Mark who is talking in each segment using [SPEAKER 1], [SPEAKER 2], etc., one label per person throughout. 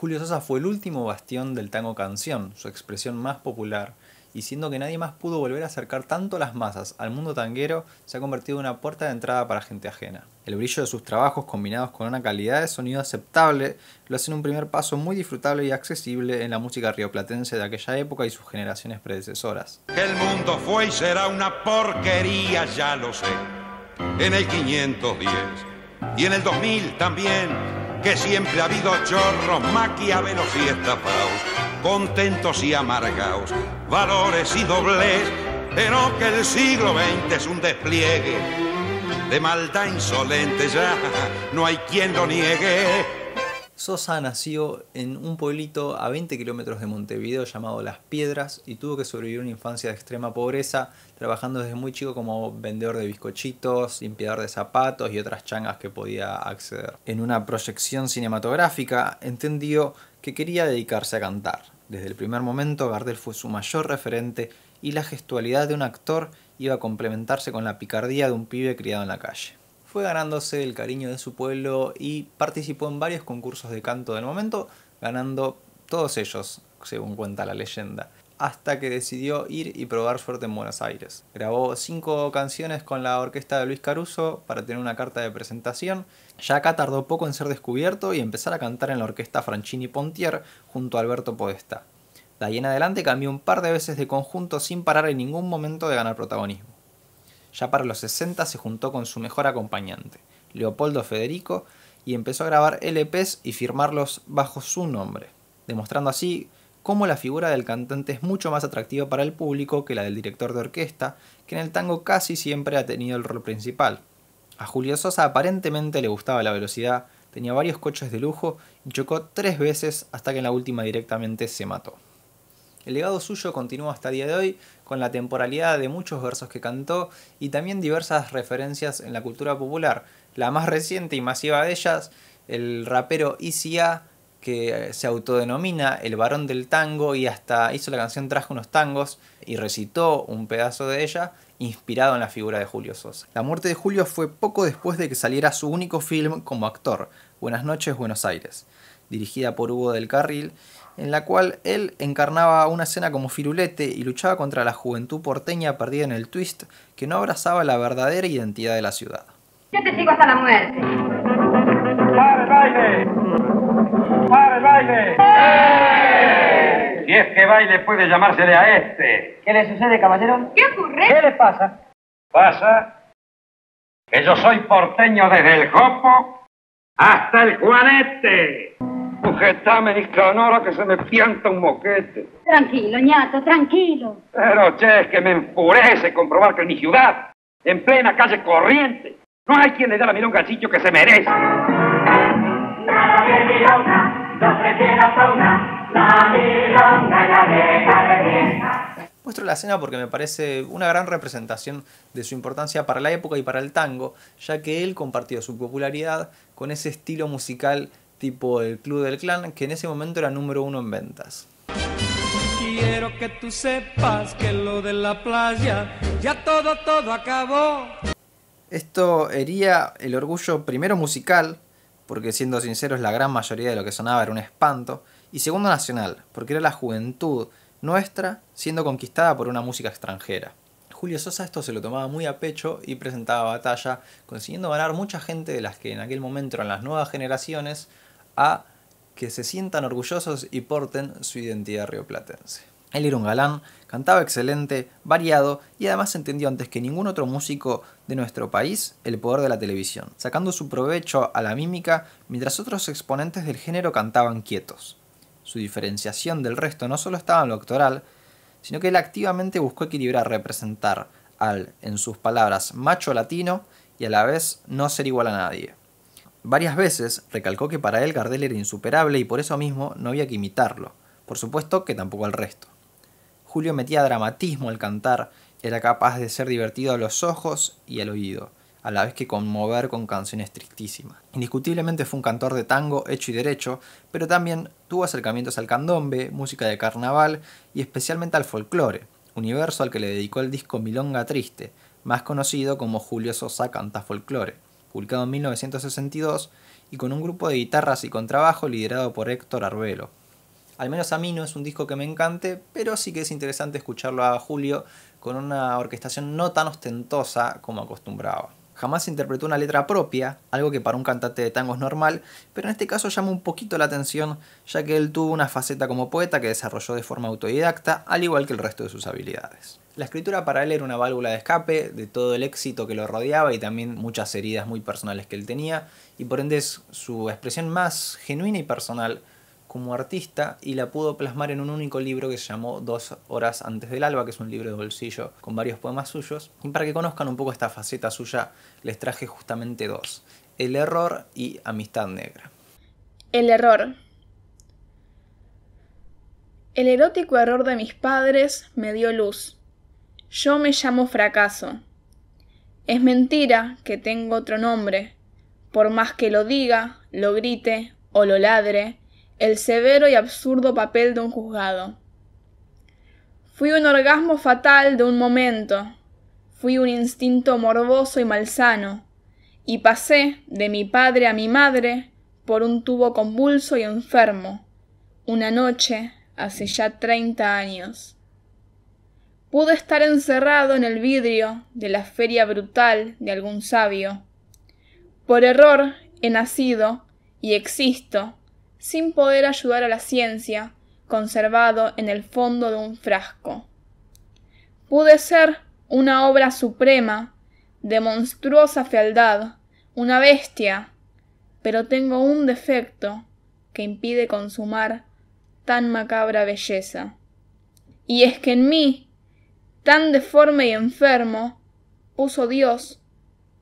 [SPEAKER 1] Julio Sosa fue el último bastión del tango canción, su expresión más popular, y siendo que nadie más pudo volver a acercar tanto las masas al mundo tanguero, se ha convertido en una puerta de entrada para gente ajena. El brillo de sus trabajos combinados con una calidad de sonido aceptable lo hacen un primer paso muy disfrutable y accesible en la música rioplatense de aquella época y sus generaciones predecesoras.
[SPEAKER 2] El mundo fue y será una porquería, ya lo sé, en el 510 y en el 2000 también que siempre ha habido chorros, maquiavelos y estafaos, contentos y amargaos, valores y doblez, pero que el siglo XX
[SPEAKER 1] es un despliegue de maldad insolente, ya no hay quien lo niegue Sosa nació en un pueblito a 20 kilómetros de Montevideo llamado Las Piedras y tuvo que sobrevivir una infancia de extrema pobreza, trabajando desde muy chico como vendedor de bizcochitos, limpiador de zapatos y otras changas que podía acceder. En una proyección cinematográfica entendió que quería dedicarse a cantar. Desde el primer momento Gardel fue su mayor referente y la gestualidad de un actor iba a complementarse con la picardía de un pibe criado en la calle fue ganándose el cariño de su pueblo y participó en varios concursos de canto del momento, ganando todos ellos, según cuenta la leyenda, hasta que decidió ir y probar suerte en Buenos Aires. Grabó cinco canciones con la orquesta de Luis Caruso para tener una carta de presentación. Ya acá tardó poco en ser descubierto y empezar a cantar en la orquesta Franchini Pontier junto a Alberto Podesta. De ahí en adelante cambió un par de veces de conjunto sin parar en ningún momento de ganar protagonismo. Ya para los 60 se juntó con su mejor acompañante, Leopoldo Federico, y empezó a grabar e LPs y firmarlos bajo su nombre, demostrando así cómo la figura del cantante es mucho más atractiva para el público que la del director de orquesta, que en el tango casi siempre ha tenido el rol principal. A Julio Sosa aparentemente le gustaba la velocidad, tenía varios coches de lujo y chocó tres veces hasta que en la última directamente se mató. El legado suyo continúa hasta día de hoy, con la temporalidad de muchos versos que cantó y también diversas referencias en la cultura popular. La más reciente y masiva de ellas, el rapero ICA, que se autodenomina el varón del tango y hasta hizo la canción Traje unos tangos y recitó un pedazo de ella, inspirado en la figura de Julio Sosa. La muerte de Julio fue poco después de que saliera su único film como actor, Buenas noches, Buenos Aires, dirigida por Hugo del Carril en la cual él encarnaba una escena como firulete y luchaba contra la juventud porteña perdida en el twist que no abrazaba la verdadera identidad de la ciudad.
[SPEAKER 2] Yo te sigo hasta la muerte. ¡Para el baile! ¡Para el baile! ¡Eh! Si es que baile puede llamársele a este.
[SPEAKER 1] ¿Qué le sucede, caballero? ¿Qué ocurre? ¿Qué le pasa?
[SPEAKER 2] Pasa que yo soy porteño desde el
[SPEAKER 1] copo
[SPEAKER 2] hasta el juanete. Sujetame, que se me pianta un moquete.
[SPEAKER 3] Tranquilo, ñato, tranquilo.
[SPEAKER 2] Pero, che, es que me enfurece comprobar que en mi ciudad, en plena calle corriente, no hay quien le dé la milonga un sitio que se merece.
[SPEAKER 1] Muestro la escena porque me parece una gran representación de su importancia para la época y para el tango, ya que él compartió su popularidad con ese estilo musical tipo el Club del Clan, que en ese momento era número uno en ventas. Quiero que tú sepas que lo de la playa ya todo, acabó. Esto hería el orgullo primero musical, porque siendo sinceros la gran mayoría de lo que sonaba era un espanto, y segundo nacional, porque era la juventud nuestra siendo conquistada por una música extranjera. Julio Sosa esto se lo tomaba muy a pecho y presentaba batalla, consiguiendo ganar mucha gente de las que en aquel momento eran las nuevas generaciones a que se sientan orgullosos y porten su identidad rioplatense. Él era un galán, cantaba excelente, variado y además entendió antes que ningún otro músico de nuestro país el poder de la televisión, sacando su provecho a la mímica mientras otros exponentes del género cantaban quietos. Su diferenciación del resto no solo estaba en lo actoral, sino que él activamente buscó equilibrar, representar al, en sus palabras, macho latino y a la vez no ser igual a nadie. Varias veces recalcó que para él Gardel era insuperable y por eso mismo no había que imitarlo, por supuesto que tampoco al resto. Julio metía dramatismo al cantar, era capaz de ser divertido a los ojos y al oído, a la vez que conmover con canciones tristísimas. Indiscutiblemente fue un cantor de tango hecho y derecho, pero también tuvo acercamientos al candombe, música de carnaval y especialmente al folclore, universo al que le dedicó el disco Milonga Triste, más conocido como Julio Sosa Canta Folclore publicado en 1962, y con un grupo de guitarras y contrabajo liderado por Héctor Arbelo. Al menos a mí no es un disco que me encante, pero sí que es interesante escucharlo a Julio con una orquestación no tan ostentosa como acostumbraba. Jamás interpretó una letra propia, algo que para un cantante de tango es normal, pero en este caso llama un poquito la atención, ya que él tuvo una faceta como poeta que desarrolló de forma autodidacta, al igual que el resto de sus habilidades. La escritura para él era una válvula de escape de todo el éxito que lo rodeaba y también muchas heridas muy personales que él tenía, y por ende es su expresión más genuina y personal como artista y la pudo plasmar en un único libro que se llamó Dos horas antes del alba, que es un libro de bolsillo con varios poemas suyos. Y para que conozcan un poco esta faceta suya, les traje justamente dos, El error y Amistad Negra.
[SPEAKER 4] El error. El erótico error de mis padres me dio luz. Yo me llamo fracaso. Es mentira que tengo otro nombre. Por más que lo diga, lo grite o lo ladre, el severo y absurdo papel de un juzgado. Fui un orgasmo fatal de un momento, fui un instinto morboso y malsano, y pasé de mi padre a mi madre por un tubo convulso y enfermo, una noche hace ya treinta años. Pude estar encerrado en el vidrio de la feria brutal de algún sabio. Por error he nacido y existo sin poder ayudar a la ciencia, conservado en el fondo de un frasco. Pude ser una obra suprema, de monstruosa fealdad, una bestia, pero tengo un defecto que impide consumar tan macabra belleza. Y es que en mí, tan deforme y enfermo, puso Dios,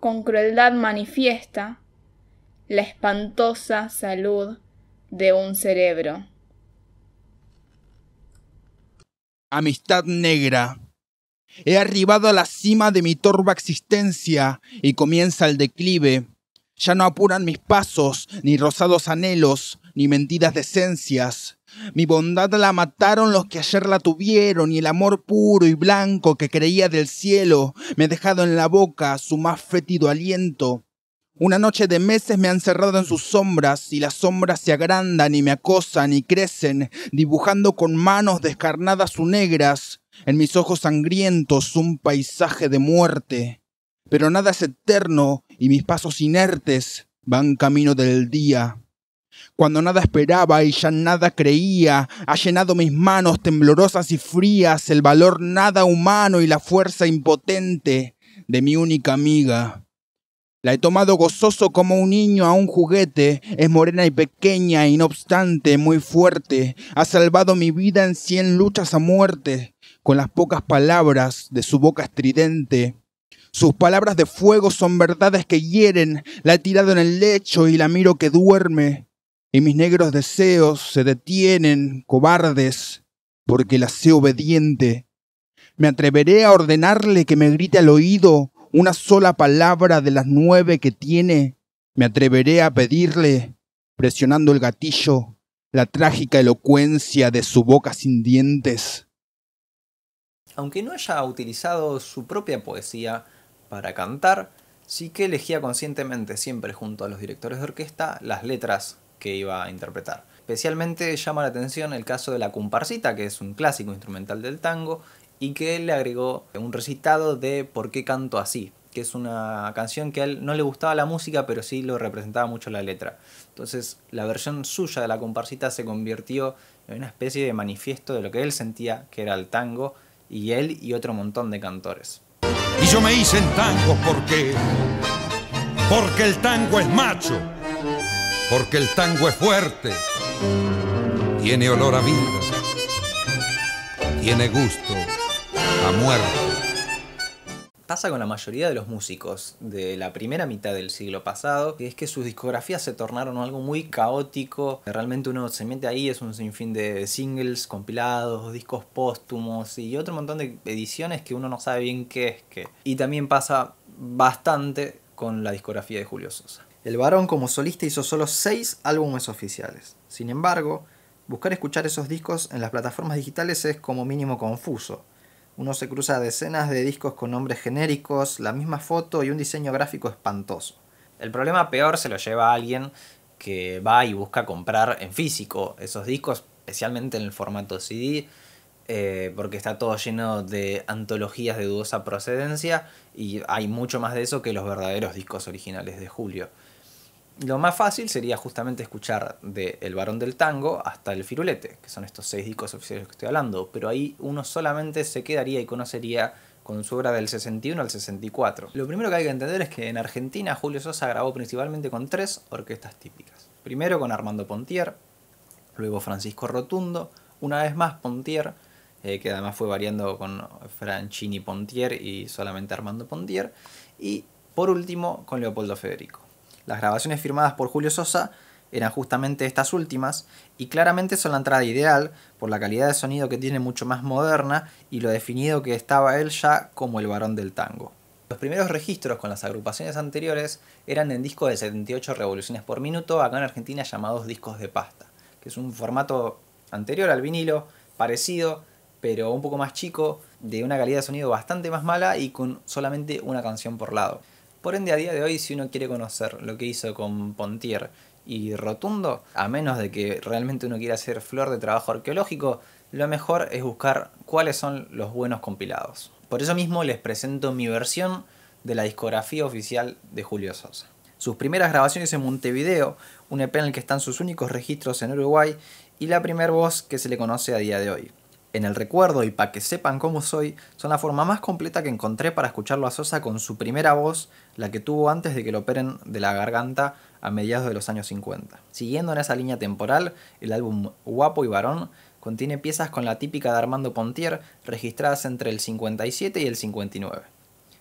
[SPEAKER 4] con crueldad manifiesta, la espantosa salud de un cerebro.
[SPEAKER 3] Amistad negra. He arribado a la cima de mi torva existencia y comienza el declive. Ya no apuran mis pasos, ni rosados anhelos, ni mentidas decencias. Mi bondad la mataron los que ayer la tuvieron, y el amor puro y blanco que creía del cielo me ha dejado en la boca su más fétido aliento. Una noche de meses me han cerrado en sus sombras y las sombras se agrandan y me acosan y crecen, dibujando con manos descarnadas u negras, en mis ojos sangrientos un paisaje de muerte. Pero nada es eterno y mis pasos inertes van camino del día. Cuando nada esperaba y ya nada creía, ha llenado mis manos temblorosas y frías el valor nada humano y la fuerza impotente de mi única amiga. La he tomado gozoso como un niño a un juguete. Es morena y pequeña y no obstante muy fuerte. Ha salvado mi vida en cien luchas a muerte. Con las pocas palabras de su boca estridente. Sus palabras de fuego son verdades que hieren. La he tirado en el lecho y la miro que duerme. Y mis negros deseos se detienen, cobardes, porque la sé obediente. Me atreveré a ordenarle que me grite al oído una sola palabra de las nueve que tiene, me atreveré a pedirle, presionando el gatillo, la trágica elocuencia de su boca sin dientes.
[SPEAKER 1] Aunque no haya utilizado su propia poesía para cantar, sí que elegía conscientemente siempre junto a los directores de orquesta las letras que iba a interpretar. Especialmente llama la atención el caso de la comparsita, que es un clásico instrumental del tango, y que él le agregó un recitado de ¿Por qué canto así? que es una canción que a él no le gustaba la música, pero sí lo representaba mucho la letra. Entonces la versión suya de la comparsita se convirtió en una especie de manifiesto de lo que él sentía que era el tango, y él y otro montón de cantores. Y yo me hice en
[SPEAKER 2] tango porque, porque el tango es macho, porque el tango es fuerte, tiene olor a vida, tiene gusto a
[SPEAKER 1] Pasa con la mayoría de los músicos de la primera mitad del siglo pasado, que es que sus discografías se tornaron algo muy caótico. Realmente uno se mete ahí, es un sinfín de singles compilados, discos póstumos y otro montón de ediciones que uno no sabe bien qué es qué. Y también pasa bastante con la discografía de Julio Sosa. El varón como solista hizo solo seis álbumes oficiales. Sin embargo, buscar escuchar esos discos en las plataformas digitales es como mínimo confuso. Uno se cruza decenas de discos con nombres genéricos, la misma foto y un diseño gráfico espantoso. El problema peor se lo lleva a alguien que va y busca comprar en físico esos discos, especialmente en el formato CD, eh, porque está todo lleno de antologías de dudosa procedencia y hay mucho más de eso que los verdaderos discos originales de Julio. Lo más fácil sería justamente escuchar de El Varón del Tango hasta El Firulete, que son estos seis discos oficiales que estoy hablando, pero ahí uno solamente se quedaría y conocería con su obra del 61 al 64. Lo primero que hay que entender es que en Argentina Julio Sosa grabó principalmente con tres orquestas típicas. Primero con Armando Pontier, luego Francisco Rotundo, una vez más Pontier, eh, que además fue variando con Franchini Pontier y solamente Armando Pontier, y por último con Leopoldo Federico. Las grabaciones firmadas por Julio Sosa eran justamente estas últimas, y claramente son la entrada ideal por la calidad de sonido que tiene mucho más moderna y lo definido que estaba él ya como el varón del tango. Los primeros registros con las agrupaciones anteriores eran en discos de 78 revoluciones por minuto, acá en Argentina llamados discos de pasta, que es un formato anterior al vinilo, parecido, pero un poco más chico, de una calidad de sonido bastante más mala y con solamente una canción por lado. Por ende, a día de hoy, si uno quiere conocer lo que hizo con Pontier y Rotundo, a menos de que realmente uno quiera hacer flor de trabajo arqueológico, lo mejor es buscar cuáles son los buenos compilados. Por eso mismo les presento mi versión de la discografía oficial de Julio Sosa. Sus primeras grabaciones en Montevideo, un EP en el que están sus únicos registros en Uruguay y la primer voz que se le conoce a día de hoy en el recuerdo y para que sepan cómo soy, son la forma más completa que encontré para escucharlo a Sosa con su primera voz, la que tuvo antes de que lo operen de la garganta a mediados de los años 50. Siguiendo en esa línea temporal, el álbum Guapo y Varón contiene piezas con la típica de Armando Pontier registradas entre el 57 y el 59.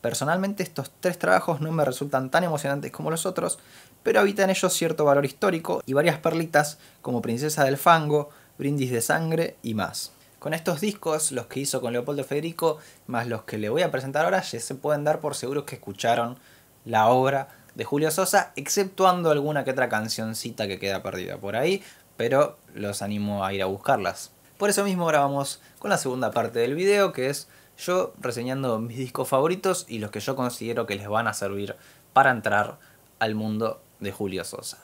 [SPEAKER 1] Personalmente estos tres trabajos no me resultan tan emocionantes como los otros, pero habitan en ellos cierto valor histórico y varias perlitas como Princesa del Fango, Brindis de Sangre y más. Con estos discos, los que hizo con Leopoldo Federico, más los que le voy a presentar ahora, ya se pueden dar por seguros que escucharon la obra de Julio Sosa, exceptuando alguna que otra cancioncita que queda perdida por ahí, pero los animo a ir a buscarlas. Por eso mismo grabamos con la segunda parte del video, que es yo reseñando mis discos favoritos y los que yo considero que les van a servir para entrar al mundo de Julio Sosa.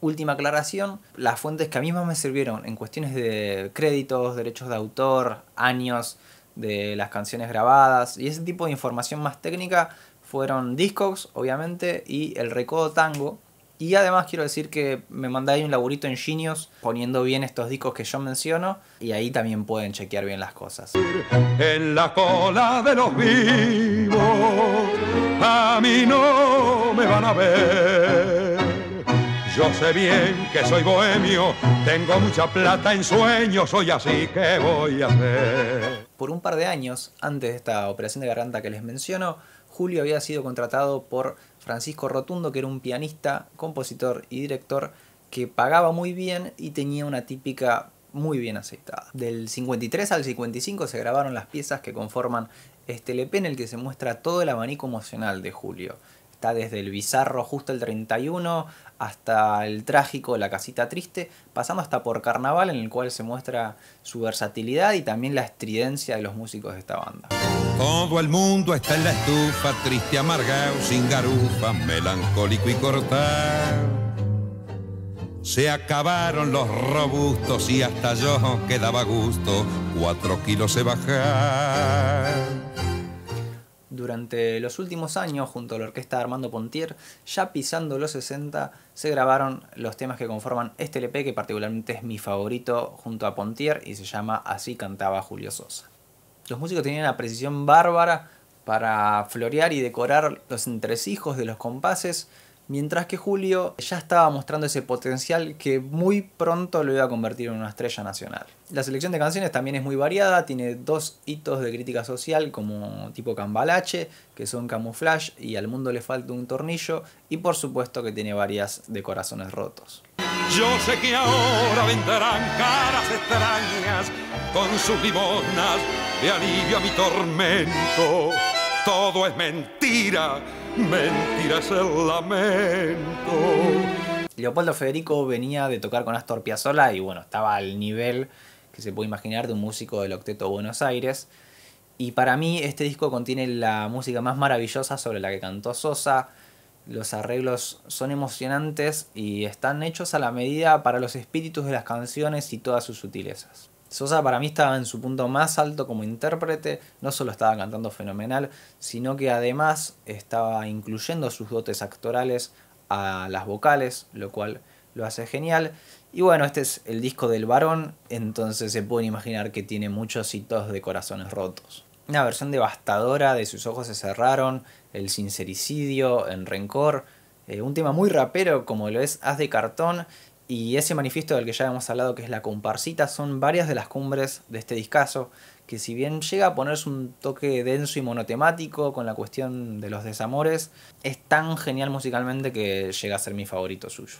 [SPEAKER 1] Última aclaración, las fuentes que a mí más me sirvieron en cuestiones de créditos, derechos de autor, años de las canciones grabadas y ese tipo de información más técnica fueron Discogs, obviamente, y el Recodo Tango. Y además quiero decir que me mandáis un laburito en Genius poniendo bien estos discos que yo menciono y ahí también pueden chequear bien las cosas.
[SPEAKER 2] En la cola de los vivos a mí no me van a ver. Yo sé bien que soy
[SPEAKER 1] bohemio, tengo
[SPEAKER 2] mucha plata en sueños,
[SPEAKER 1] soy así que voy a hacer. Por un par de años, antes de esta operación de garganta que les menciono, Julio había sido contratado por Francisco Rotundo, que era un pianista, compositor y director que pagaba muy bien y tenía una típica muy bien aceptada Del 53 al 55 se grabaron las piezas que conforman este LP en el que se muestra todo el abanico emocional de Julio. Está desde el bizarro justo el 31 hasta el trágico La casita triste, pasando hasta por Carnaval en el cual se muestra su versatilidad y también la estridencia de los músicos de esta banda.
[SPEAKER 2] Todo el mundo está en la estufa, triste, amargado, sin garufa, melancólico y cortado. Se acabaron los robustos y hasta yo quedaba gusto, cuatro kilos se
[SPEAKER 1] bajar. Durante los últimos años, junto a la orquesta Armando Pontier, ya pisando los 60, se grabaron los temas que conforman este LP, que particularmente es mi favorito junto a Pontier y se llama Así cantaba Julio Sosa. Los músicos tenían una precisión bárbara para florear y decorar los entresijos de los compases, Mientras que Julio ya estaba mostrando ese potencial que muy pronto lo iba a convertir en una estrella nacional. La selección de canciones también es muy variada, tiene dos hitos de crítica social como tipo Cambalache, que son camuflaje y Al Mundo le falta un tornillo, y por supuesto que tiene varias de corazones rotos.
[SPEAKER 2] Yo sé que ahora vendrán caras extrañas con sus limonas de alivio a mi tormento. Todo es mentira
[SPEAKER 1] mentiras el lamento. Leopoldo Federico venía de tocar con Astor Piazzolla y bueno, estaba al nivel que se puede imaginar de un músico del Octeto Buenos Aires. Y para mí este disco contiene la música más maravillosa sobre la que cantó Sosa. Los arreglos son emocionantes y están hechos a la medida para los espíritus de las canciones y todas sus sutilezas. Sosa para mí estaba en su punto más alto como intérprete, no solo estaba cantando fenomenal, sino que además estaba incluyendo sus dotes actorales a las vocales, lo cual lo hace genial. Y bueno, este es el disco del varón, entonces se pueden imaginar que tiene muchos hitos de corazones rotos. Una versión devastadora de sus ojos se cerraron, el sincericidio, en rencor, eh, un tema muy rapero como lo es Haz de Cartón y ese manifiesto del que ya hemos hablado, que es la comparsita, son varias de las cumbres de este discazo, que si bien llega a ponerse un toque denso y monotemático con la cuestión de los desamores, es tan genial musicalmente que llega a ser mi favorito suyo.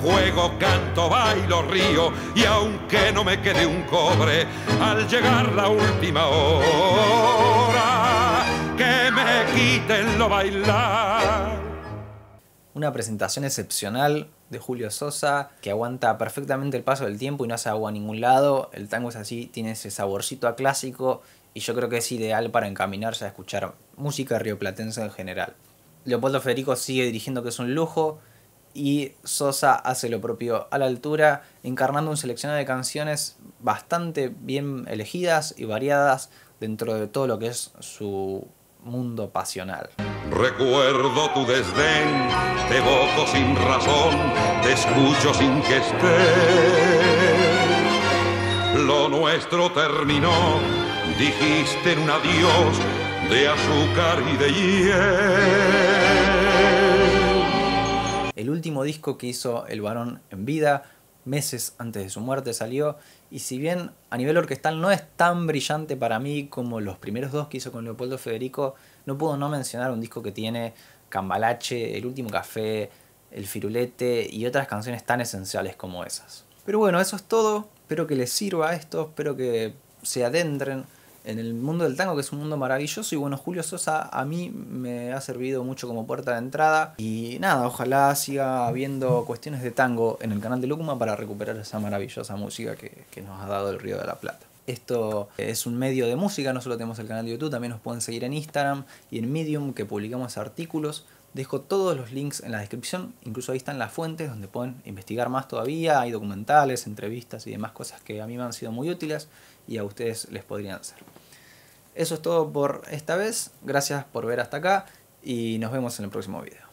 [SPEAKER 1] Juego,
[SPEAKER 2] canto, bailo, río y aunque no me quede un cobre, al llegar la última hora, que me quiten lo bailar
[SPEAKER 1] una presentación excepcional de Julio Sosa, que aguanta perfectamente el paso del tiempo y no hace agua a ningún lado. El tango es así, tiene ese saborcito a clásico y yo creo que es ideal para encaminarse a escuchar música rioplatense en general. Leopoldo Federico sigue dirigiendo que es un lujo y Sosa hace lo propio a la altura, encarnando un seleccionado de canciones bastante bien elegidas y variadas dentro de todo lo que es su mundo pasional.
[SPEAKER 2] Recuerdo tu desdén, te evoco sin razón, te escucho sin que estés. Lo nuestro terminó,
[SPEAKER 1] dijiste en un adiós de azúcar y de hiel. El último disco que hizo el varón en vida, meses antes de su muerte, salió. Y si bien a nivel orquestal no es tan brillante para mí como los primeros dos que hizo con Leopoldo Federico, no puedo no mencionar un disco que tiene Cambalache, El Último Café, El Firulete y otras canciones tan esenciales como esas. Pero bueno, eso es todo. Espero que les sirva esto, espero que se adentren en el mundo del tango, que es un mundo maravilloso. Y bueno, Julio Sosa a mí me ha servido mucho como puerta de entrada. Y nada, ojalá siga habiendo cuestiones de tango en el canal de Lucuma para recuperar esa maravillosa música que, que nos ha dado el Río de la Plata. Esto es un medio de música, no solo tenemos el canal de YouTube, también nos pueden seguir en Instagram y en Medium que publicamos artículos. Dejo todos los links en la descripción, incluso ahí están las fuentes donde pueden investigar más todavía, hay documentales, entrevistas y demás cosas que a mí me han sido muy útiles y a ustedes les podrían ser. Eso es todo por esta vez, gracias por ver hasta acá y nos vemos en el próximo video.